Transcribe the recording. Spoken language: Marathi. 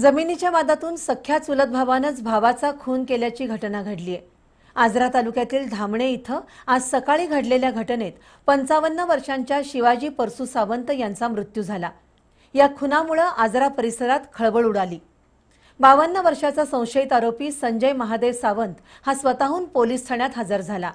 जमिनीच्या वादातून सख्ख्या चुलत भावानंच भावाचा खून केल्याची घटना घडली आहे आजरा तालुक्यातील धामणे इथं आज सकाळी घडलेल्या घटनेत पंचावन्न वर्षांच्या शिवाजी परसू सावंत यांचा मृत्यू झाला या खुनामुळं आजरा परिसरात खळबळ उडाली बावन्न वर्षाचा संशयित आरोपी संजय महादेव सावंत हा स्वतःहून पोलीस ठाण्यात हजर झाला